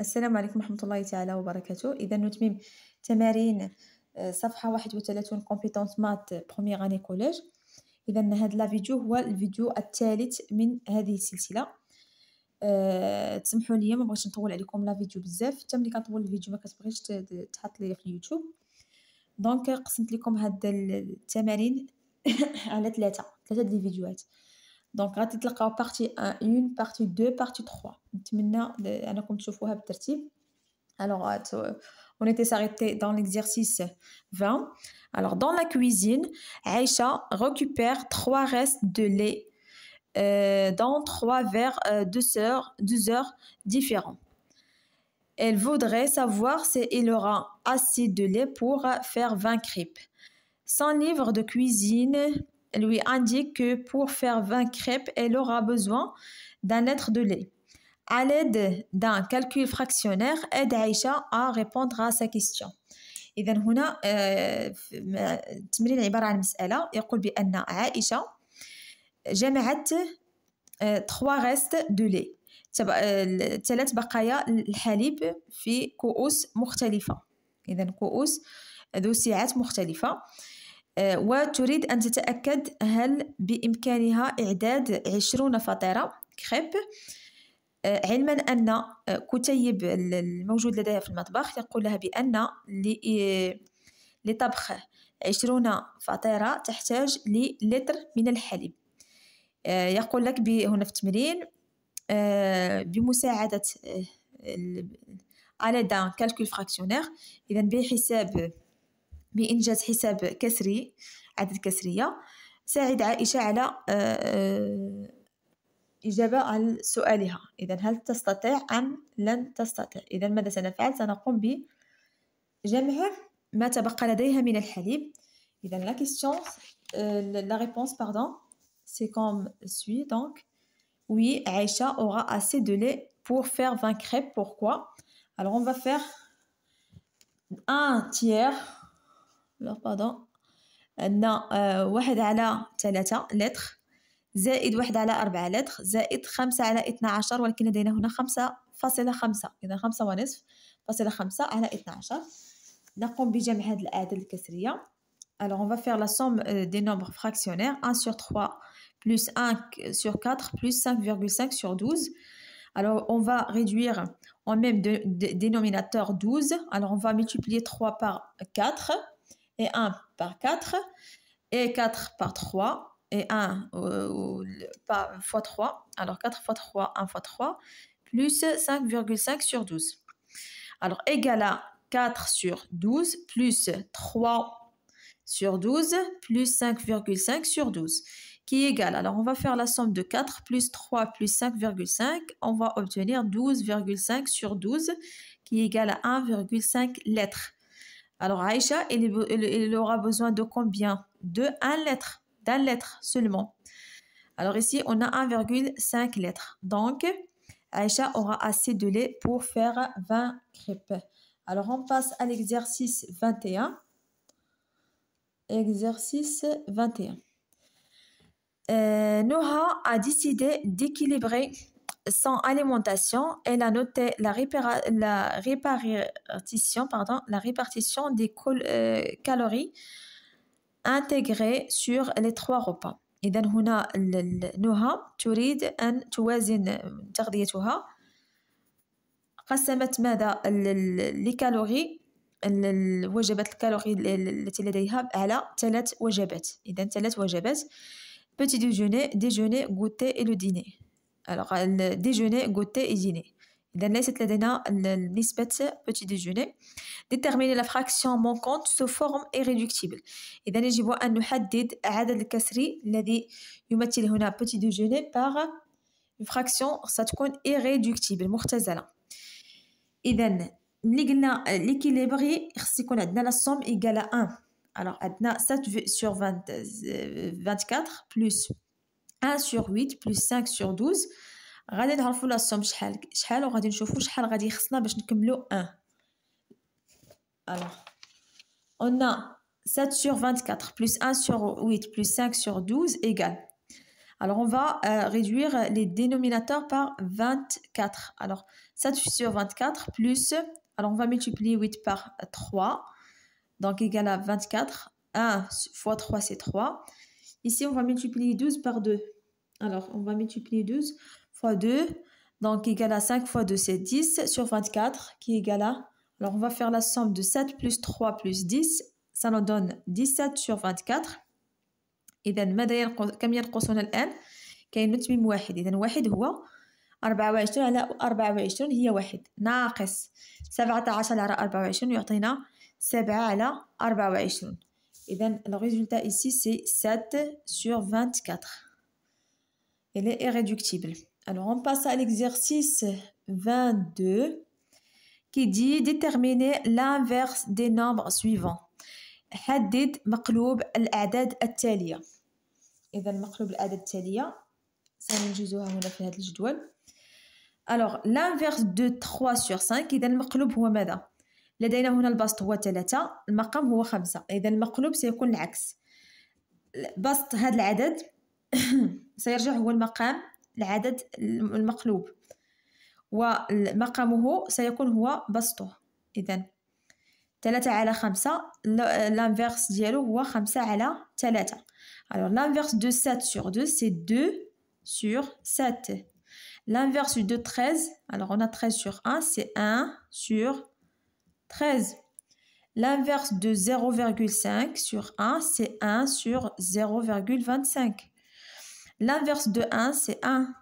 السلام عليكم ورحمة الله تعالى وبركاته إذا نتمم تمارين آه، صفحة واحد كومبيتونس مات بروميير أني كوليج إذا هاد لا فيديو هو الفيديو الثالث من هذه السلسلة أه تسمحوا لي ما بغيتش نطول عليكم لا فيديو بزاف حتى ملي كنطول الفيديو ما كتبغيش تحط لي في اليوتيوب دونك قسمت لكم هاد التمارين على ثلاثه ثلاثه ديال الفيديوهات دونك غادي تلقاو partie 1 partie 2 partie 3 نتمنى انكم تشوفوها بالترتيب Alors, euh, on était arrêté dans l'exercice 20. Alors, dans la cuisine, Aïcha récupère trois restes de lait euh, dans trois verres euh, de heures, deux heures différents. Elle voudrait savoir si il aura assez de lait pour faire 20 crêpes. Son livre de cuisine lui indique que pour faire 20 crêpes, elle aura besoin d'un litre de lait. À l'aide d'un calcul fractionnaire, aide Aïcha à répondre à sa question. إذا هنا التمرين عبارة عن مسألة يقول بأن عائشة جمعت 3 غيست دو لي ثلاث بقايا الحليب في كؤوس مختلفة إذا كؤوس ذو سعات مختلفة آه وتريد أن تتأكد هل بإمكانها إعداد عشرون فطيرة كريب آه، علما أن آه، كتيب الموجود لديها في المطبخ يقول لها بأن آه، لطبخ عشرون فطيرة تحتاج للتر من الحليب يقول لك هنا في التمرين بمساعدة على دان كالكول فراكسيونير إذا بحساب بإنجاز حساب كسري عدد كسرية ساعد عائشة على آه، آه، إجابة على سؤالها إذا هل تستطيع أم لن تستطيع إذا ماذا سنفعل سنقوم بجمع ما تبقى لديها من الحليب إذا la question euh, la réponse pardon c'est comme suit donc oui Aïcha aura assez de lait pour faire 20 crêpes pourquoi alors on va faire un tiers لا بادون عندنا آه، واحد على ثلاثة لتر زائد واحد على أربعة لتر زائد خمسة على اثنا عشر ولكن لدينا هنا خمسة فاصلة خمسة إذا خمسة ونصف فاصلة خمسة على اثنا عشر نقوم بجمع هذه الأعداد الكسرية Alors, on va faire la somme euh, des nombres fractionnaires. 1 sur 3 plus 1 sur 4 plus 5,5 sur 12. Alors, on va réduire en même dénominateur 12. Alors, on va multiplier 3 par 4. et 1 par 4 et 4 par 3 et 1 euh, fois 3. Alors 4 fois 3, 1 fois 3, plus 5,5 sur 12. Alors égal à 4 sur 12 plus 3 sur 12 plus 5,5 sur 12 qui est égal. Alors on va faire la somme de 4 plus 3 plus 5,5. On va obtenir 12,5 sur 12 qui est égal à 1,5 lettres. Alors Aïcha, il aura besoin de combien De 1 lettre, d'un lettre seulement. Alors ici, on a 1,5 lettres. Donc, Aïcha aura assez de lait pour faire 20 crêpes. Alors, on passe à l'exercice 21. Exercice 21. Euh, Noha a décidé d'équilibrer son alimentation, elle a noté la, la répartition, pardon, la répartition des euh, calories intégrées sur les trois repas. إذا هنا نوها تريد أن توازن تغذيتها قسمت ماذا كالوري الوجبات الكالوري التي لديها على ثلاث وجبات اذا ثلاث وجبات petit déjeuner, déjeuner, goûter et le dîner. Alors, euh, déjeuner, goûter et dîner. c'est le لدينا نسبة petit déjeuner. Déterminer la fraction manquante sous forme irréductible. nous an أن نحدد عدد الكسري الذي يمثل هنا petit déjeuner par une fraction irréductible مختزلة. إذا nous قلنا ليكيليبري خص يكون عندنا لا سوم 1. Alors عندنا 7 sur 24 euh, plus 1 sur 8 plus 5 sur 12 غادي 1 on a 7 sur 24 plus 1 sur 8 plus 5 sur 12 égale. Alors, on va euh, réduire les dénominateurs par 24. Alors, 7 sur 24 plus... Alors, on va multiplier 8 par 3. Donc, égale à 24. 1 fois 3, c'est 3. Ici, on va multiplier 12 par 2. Alors, on va multiplier 12 fois 2, donc égal à 5 fois 2, c'est 10 sur 24, qui égal à... Alors, on va faire la somme de 7 plus 3 plus 10. Ça nous donne 17 sur 24. Et إذا ماذا a une autre كاين 800 1. Donc, 1 est 24 على 24 هي 1. ناقص 17 على 24 يعطينا 7 على 24 et bien, le résultat ici, c'est 7 sur 24. Elle est irréductible. Alors, on passe à l'exercice 22 qui dit déterminer l'inverse des nombres suivants. حدد مقلوب الأعداد التالية إذا مقلوب الأعداد التالية هنا في alors l'inverse de 3 sur 5 إذا المقلوب هو ماذا لدينا هنا البسط هو ثلاثة المقام هو خمسة إذا المقلوب سيكون العكس بسط هذا العدد سيرجع هو المقام العدد المقلوب ومقامه سيكون هو بسطه إذا ثلاثة على خمسة l'inverse ديالو هو خمسة على ثلاثة alors l'inverse de 7 sur 2 c'est 2 sur 7 l'inverse de 13 alors on a 13 sur 1 c'est 1 sur 13. L'inverse de 0,5 sur 1, c'est 1 sur 0,25. L'inverse de 1, c'est 1.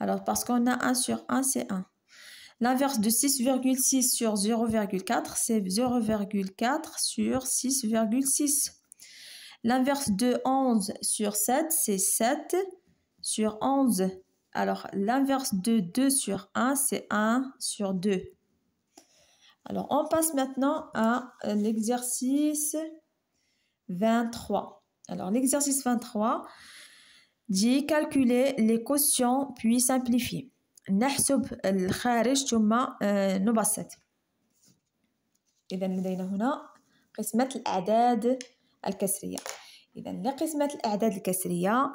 Alors, parce qu'on a 1 sur 1, c'est 1. L'inverse de 6,6 sur 0,4, c'est 0,4 sur 6,6. L'inverse de 11 sur 7, c'est 7 sur 11. Alors, l'inverse de 2 sur 1, c'est 1 sur 2. Alors, on passe maintenant à euh, l'exercice 23. Alors, l'exercice 23 dit calculer les quotients puis simplifier. نحسب الخارج ثم آه، نبسط إذا لدينا هنا قسمة الأعداد الكسرية إذا لقسمة الأعداد الكسرية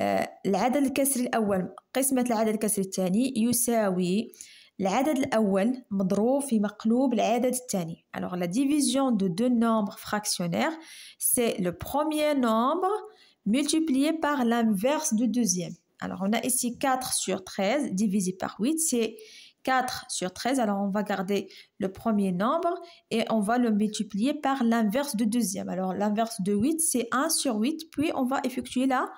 آه، العدد الكسري الأول قسمة العدد الكسري الثاني يساوي مضروب في alors la division de deux nombres fractionnaires c'est le premier nombre multiplié par l'inverse du deuxième alors on a ici 4 sur 13 divisé par 8 c'est 4 sur 13 alors on va garder le premier nombre et on va le multiplier par l'inverse du deuxième alors l'inverse de 8 c'est 1 sur 8 puis on va effectuer la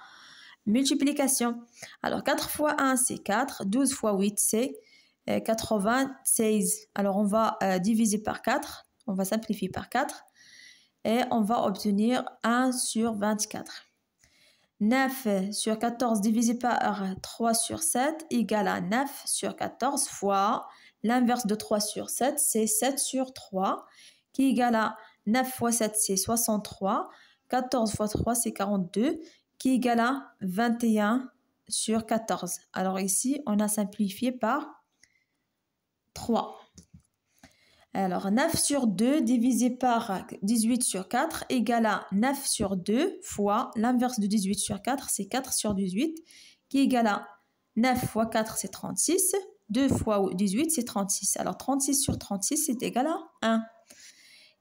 multiplication alors 4 fois 1 c'est 4 12 fois 8 c'est 96. Euh, Alors on va euh, diviser par 4, on va simplifier par 4 et on va obtenir 1 sur 24. 9 sur 14 divisé par 3 sur 7 égale à 9 sur 14 fois l'inverse de 3 sur 7, c'est 7 sur 3 qui égale à 9 fois 7, c'est 63. 14 fois 3, c'est 42 qui égale à 21 sur 14. Alors ici, on a simplifié par 3. Alors 9 sur 2 divisé par 18 sur 4 égale à 9 sur 2 fois l'inverse de 18 sur 4, c'est 4 sur 18, qui égale à 9 fois 4, c'est 36. 2 fois 18, c'est 36. Alors 36 sur 36, c'est égal à 1.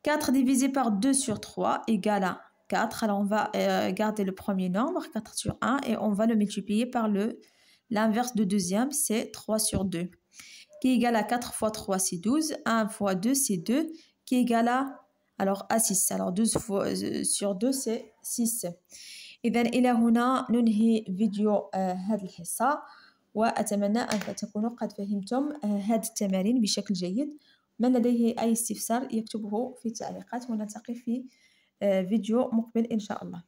4 divisé par 2 sur 3 égale à 4. Alors on va euh, garder le premier nombre, 4 sur 1, et on va le multiplier par le l'inverse de deuxième, c'est 3 sur 2. qui est égal à 4 fois 3, c'est 12. 1 fois 2, c'est 2, qui est égal à, alors, à 6. Alors, 12 fois, euh, sur 2, c'est 6. إذا إلى هنا ننهي فيديو آه هذه الحصة وأتمنى أن تكونوا قد فهمتم آه هذه التمارين بشكل جيد من لديه أي استفسار يكتبه في التعليقات ونلتقي في آه فيديو مقبل إن شاء الله